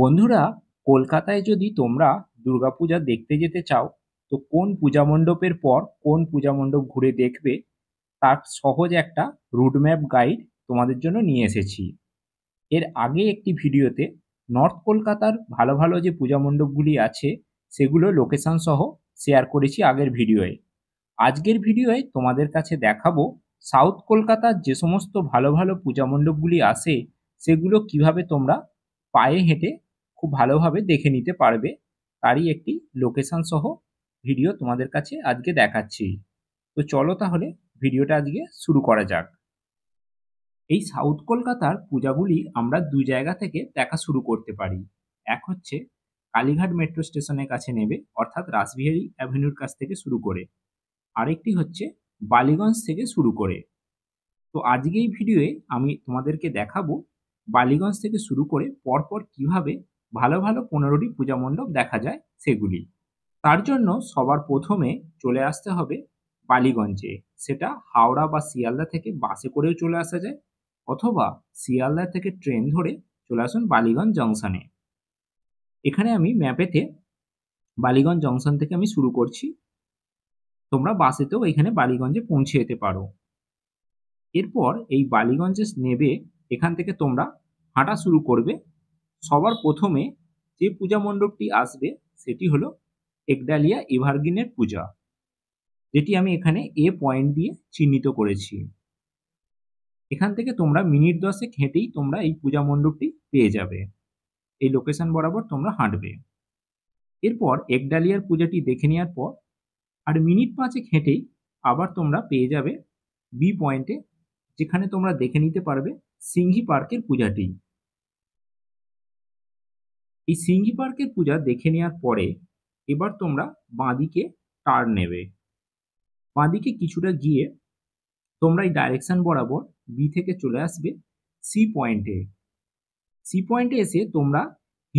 বন্ধুরা কলকাতায় যদি তোমরা দুর্গাপূজা দেখতে যেতে চাও তো কোন পূজা মণ্ডপের পর কোন পূজা মণ্ডপ ঘুরে দেখবে তার সহজ একটা রুটম্যাপ গাইড তোমাদের জন্য নিয়ে এসেছি এর আগে একটি ভিডিওতে নর্থ কলকাতার ভালো ভালো যে পূজা মণ্ডপগুলি আছে সেগুলো লোকেশান সহ শেয়ার করেছি আগের ভিডিওয়ে আজকের ভিডিওয়ে তোমাদের কাছে দেখাবো সাউথ কলকাতার যে সমস্ত ভালো ভালো পূজা মণ্ডপগুলি আসে সেগুলো কিভাবে তোমরা পায়ে হেঁটে খুব ভালোভাবে দেখে নিতে পারবে তারই একটি লোকেশান সহ ভিডিও তোমাদের কাছে আজকে দেখাচ্ছি তো চলো তাহলে ভিডিওটা আজকে শুরু করা যাক এই সাউথ কলকাতার পূজাগুলি আমরা দু জায়গা থেকে দেখা শুরু করতে পারি এক হচ্ছে কালীঘাট মেট্রো স্টেশনের কাছে নেবে অর্থাৎ রাসবিহারী অ্যাভিনিউর কাছ থেকে শুরু করে আরেকটি হচ্ছে বালিগঞ্জ থেকে শুরু করে তো আজকে এই ভিডিওয়ে আমি তোমাদেরকে দেখাবো বালিগঞ্জ থেকে শুরু করে পরপর কিভাবে ভালো ভালো পনেরোটি পূজা মণ্ডপ দেখা যায় সেগুলি তার জন্য সবার প্রথমে চলে আসতে হবে বালিগঞ্জে সেটা হাওড়া বা শিয়ালদা থেকে বাসে করেও চলে আসা যায় অথবা শিয়ালদা থেকে ট্রেন ধরে চলে আসুন বালিগঞ্জ জংশনে এখানে আমি ম্যাপেতে বালিগঞ্জ জংশন থেকে আমি শুরু করছি তোমরা বাসেতেও এখানে বালিগঞ্জে পৌঁছে যেতে পারো এরপর এই বালিগঞ্জে নেবে এখান থেকে তোমরা হাঁটা শুরু করবে সবার প্রথমে যে পূজা মণ্ডপটি আসবে সেটি হলো একডালিয়া এভারগ্রিনের পূজা যেটি আমি এখানে এ পয়েন্ট দিয়ে চিহ্নিত করেছি এখান থেকে তোমরা মিনিট দশেক হেঁটেই তোমরা এই পূজা মণ্ডপটি পেয়ে যাবে এই লোকেশন বরাবর তোমরা হাঁটবে এরপর একডালিয়ার পূজাটি দেখে নেওয়ার পর আর মিনিট পাঁচেক হেঁটেই আবার তোমরা পেয়ে যাবে বি পয়েন্টে যেখানে তোমরা দেখে নিতে পারবে সিংহি পার্কের পূজাটি এই সিঙ্গি পার্কের পূজা দেখে নেওয়ার পরে এবার তোমরা বাঁদিকে টার্ন নেবে বাঁদিকে কিছুটা গিয়ে তোমরা এই ডাইরেকশান বরাবর বি থেকে চলে আসবে সি পয়েন্টে সি পয়েন্টে এসে তোমরা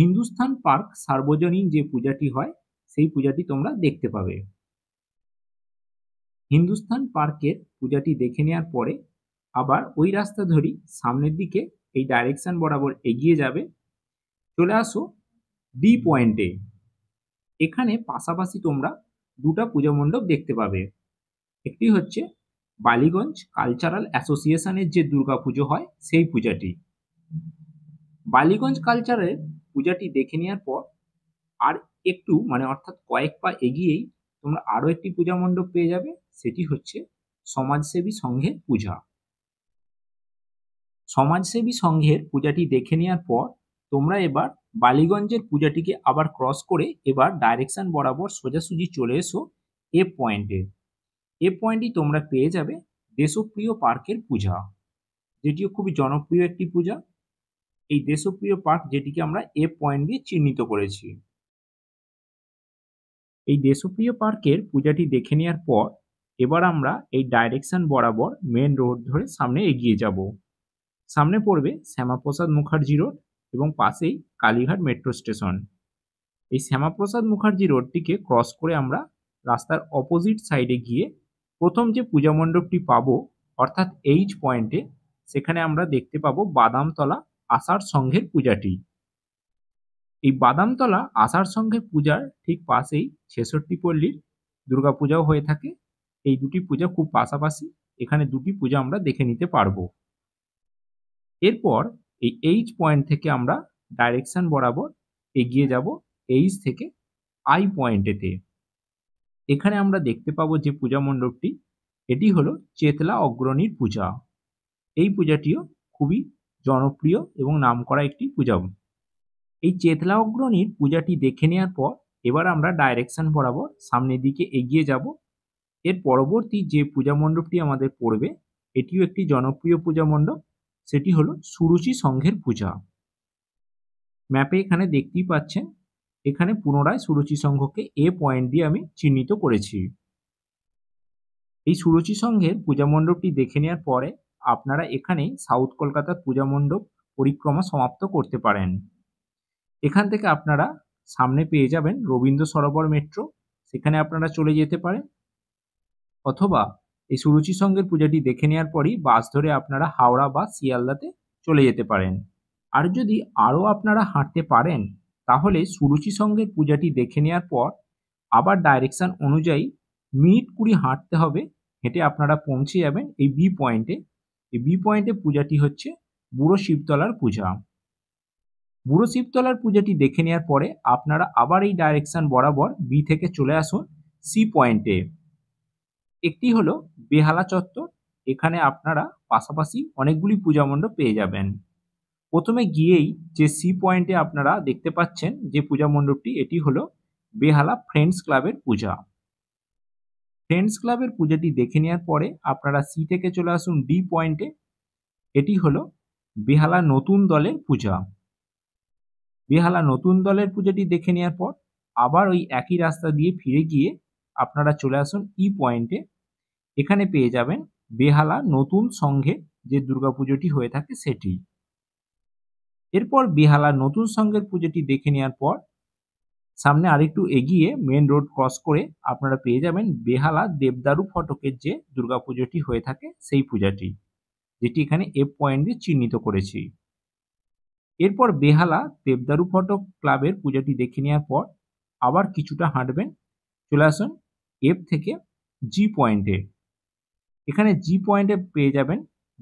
হিন্দুস্থান পার্ক সার্বজনীন যে পূজাটি হয় সেই পূজাটি তোমরা দেখতে পাবে হিন্দুস্থান পার্কের পূজাটি দেখে নেওয়ার পরে আবার ওই রাস্তা ধরি সামনের দিকে এই ডাইরেকশান বরাবর এগিয়ে যাবে চলে আসো ডি পয়েন্টে এখানে পাশাপাশি তোমরা দুটা পূজা মণ্ডপ দেখতে পাবে একটি হচ্ছে বালিগঞ্জ কালচারাল অ্যাসোসিয়েশনের যে দুর্গা পুজো হয় সেই পূজাটি বালিগঞ্জ কালচারের পূজাটি দেখে নেওয়ার পর আর একটু মানে অর্থাৎ কয়েক পা এগিয়েই তোমরা আরও একটি পূজা মণ্ডপ পেয়ে যাবে সেটি হচ্ছে সমাজসেবী সংঘের পূজা সমাজসেবী সংঘের পূজাটি দেখে নেওয়ার পর তোমরা এবার বালিগঞ্জের পূজাটিকে আবার ক্রস করে এবার ডাইরেকশন বরাবর সোজাসুজি চলে এসো এ পয়েন্টে এ পয়েন্টই তোমরা পেয়ে যাবে দেশপ্রিয় পার্কের পূজা যেটিও খুবই জনপ্রিয় একটি পূজা এই দেশপ্রিয় পার্ক যেটিকে আমরা এ পয়েন্ট দিয়ে চিহ্নিত করেছি এই দেশপ্রিয় পার্কের পূজাটি দেখে নেওয়ার পর এবার আমরা এই ডাইরেকশন বরাবর মেন রোড ধরে সামনে এগিয়ে যাব সামনে পড়বে শ্যামাপ্রসাদ মুখার্জি রোড এবং পাশেই কালীঘাট মেট্রো স্টেশন এই শ্যামাপ্রসাদ মুখার্জি রোডটিকে ক্রস করে আমরা রাস্তার অপোজিট সাইডে গিয়ে প্রথম যে পূজা মণ্ডপটি পাবো অর্থাৎ এইচ পয়েন্টে সেখানে আমরা দেখতে পাবো বাদামতলা আষাঢ় সংঘের পূজাটি এই বাদামতলা আষাঢ় সংঘের পূজার ঠিক পাশেই ছেষট্টি পল্লীর দুর্গাপূজাও হয়ে থাকে এই দুটি পূজা খুব পাশাপাশি এখানে দুটি পূজা আমরা দেখে নিতে পারবো এরপর এই এইচ পয়েন্ট থেকে আমরা ডাইরেকশান বরাবর এগিয়ে যাব এইচ থেকে আই পয়েন্টেতে এখানে আমরা দেখতে পাবো যে পূজা মণ্ডপটি এটি হলো চেতলা অগ্রণীর পূজা এই পূজাটিও খুবই জনপ্রিয় এবং নামকরা একটি পূজা এই চেতলা অগ্রণীর পূজাটি দেখে নেওয়ার পর এবার আমরা ডাইরেকশান বরাবর সামনের দিকে এগিয়ে যাব এর পরবর্তী যে পূজা মণ্ডপটি আমাদের পড়বে এটিও একটি জনপ্রিয় পূজা মণ্ডপ সেটি হলো সুরুচি সংঘের পূজা ম্যাপে এখানে দেখতেই পাচ্ছেন এখানে পুনরায় সুরুচি সংঘকে এ পয়েন্ট দিয়ে আমি চিহ্নিত করেছি এই সুরুচি সংঘের পূজা মণ্ডপটি দেখে নেওয়ার পরে আপনারা এখানেই সাউথ কলকাতার পূজা মণ্ডপ পরিক্রমা সমাপ্ত করতে পারেন এখান থেকে আপনারা সামনে পেয়ে যাবেন রবীন্দ্র সরোবর মেট্রো সেখানে আপনারা চলে যেতে পারেন অথবা এই সুরুচি সঙ্গের পূজাটি দেখে নেওয়ার পরই বাস ধরে আপনারা হাওড়া বা শিয়ালদাতে চলে যেতে পারেন আর যদি আরও আপনারা হাঁটতে পারেন তাহলে সুরুচি সঙ্গের পূজাটি দেখে নেওয়ার পর আবার ডাইরেকশান অনুযায়ী মিনিট কুড়ি হাঁটতে হবে হেঁটে আপনারা পৌঁছে যাবেন এই বি পয়েন্টে এই বি পয়েন্টে পূজাটি হচ্ছে বুড়ো শিবতলার পূজা বুড়ো শিবতলার পূজাটি দেখে নেওয়ার পরে আপনারা আবার এই ডাইরেকশান বরাবর বি থেকে চলে আসুন সি পয়েন্টে একটি হলো বেহালা চত্বর এখানে আপনারা পাশাপাশি অনেকগুলি পূজা মণ্ডপ পেয়ে যাবেন প্রথমে গিয়েই যে সি পয়েন্টে আপনারা দেখতে পাচ্ছেন যে পূজা মণ্ডপটি এটি হলো বেহালা ফ্রেন্ডস ক্লাবের পূজা ফ্রেন্ডস ক্লাবের পূজাটি দেখে নেওয়ার পরে আপনারা সি থেকে চলে আসুন ডি পয়েন্টে এটি হলো বেহালা নতুন দলের পূজা বেহালা নতুন দলের পূজাটি দেখে নেওয়ার পর আবার ওই একই রাস্তা দিয়ে ফিরে গিয়ে আপনারা চলে আসুন ই পয়েন্টে এখানে পেয়ে যাবেন বেহালা নতুন সংঘে যে দুর্গাপুজোটি হয়ে থাকে সেটি এরপর বেহালা নতুন সঙ্ঘের পুজোটি দেখে নেওয়ার পর সামনে আরেকটু এগিয়ে মেন রোড ক্রস করে আপনারা পেয়ে যাবেন বেহালা দেবদারু ফটকের যে দুর্গাপুজোটি হয়ে থাকে সেই পূজাটি যেটি এখানে এফ পয়েন্ট দিয়ে চিহ্নিত করেছি এরপর বেহালা দেবদারু ফটক ক্লাবের পূজাটি দেখে নেওয়ার পর আবার কিছুটা হাঁটবেন চলে আসুন এফ থেকে জি পয়েন্টে এখানে জি পয়েন্টে পেয়ে যাবেন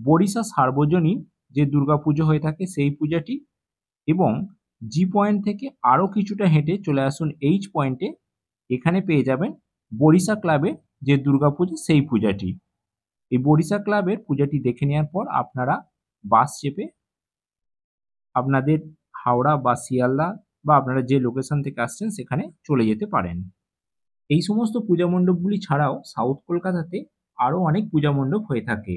বরিশা সার্বজনীন যে দুর্গাপুজো হয়ে থাকে সেই পূজাটি এবং জি পয়েন্ট থেকে আরও কিছুটা হেঁটে চলে আসুন এইচ পয়েন্টে এখানে পেয়ে যাবেন বরিশা ক্লাবে যে দুর্গাপুজো সেই পূজাটি এই বরিশা ক্লাবের পূজাটি দেখে নেওয়ার পর আপনারা বাস চেপে আপনাদের হাওড়া বা শিয়ালদা বা আপনারা যে লোকেশন থেকে আসছেন সেখানে চলে যেতে পারেন এই সমস্ত পূজা মণ্ডপগুলি ছাড়াও সাউথ কলকাতাতে আরও অনেক পূজা মণ্ডপ হয়ে থাকে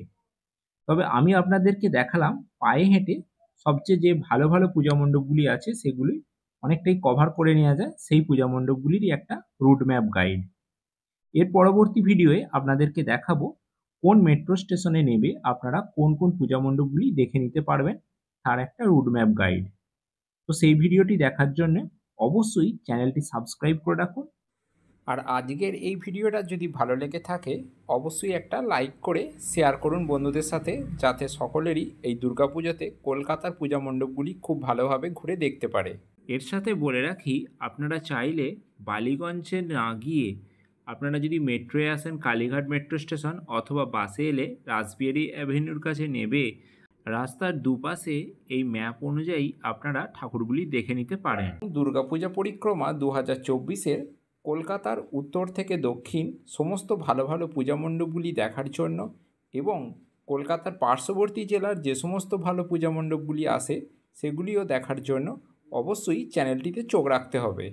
তবে আমি আপনাদেরকে দেখালাম পায়ে হেঁটে সবচেয়ে যে ভালো ভালো পূজা মণ্ডপগুলি আছে সেগুলি অনেকটাই কভার করে নেওয়া যায় সেই পূজা মণ্ডপগুলিরই একটা রুট ম্যাপ গাইড এর পরবর্তী ভিডিওয়ে আপনাদেরকে দেখাবো কোন মেট্রো স্টেশনে নেবে আপনারা কোন কোন পূজা মণ্ডপগুলি দেখে নিতে পারবেন তার একটা রুট ম্যাপ গাইড তো সেই ভিডিওটি দেখার জন্য অবশ্যই চ্যানেলটি সাবস্ক্রাইব করে রাখুন আর আজকের এই ভিডিওটা যদি ভালো লেগে থাকে অবশ্যই একটা লাইক করে শেয়ার করুন বন্ধুদের সাথে যাতে সকলেরই এই দুর্গাপুজোতে কলকাতার পূজা মণ্ডপগুলি খুব ভালোভাবে ঘুরে দেখতে পারে এর সাথে বলে রাখি আপনারা চাইলে বালিগঞ্জে না গিয়ে আপনারা যদি মেট্রোয়ে আসেন কালীঘাট মেট্রো স্টেশন অথবা বাসে এলে রাজবিহারি অ্যাভিনিউর কাছে নেবে রাস্তার দুপাশে এই ম্যাপ অনুযায়ী আপনারা ঠাকুরগুলি দেখে নিতে পারেন দুর্গাপূজা পরিক্রমা দু হাজার চব্বিশের কলকাতার উত্তর থেকে দক্ষিণ সমস্ত ভালো ভালো পূজা মণ্ডপগুলি দেখার জন্য এবং কলকাতার পার্শ্ববর্তী জেলার যে সমস্ত ভালো পূজা মণ্ডপগুলি আসে সেগুলিও দেখার জন্য অবশ্যই চ্যানেলটিতে চোখ রাখতে হবে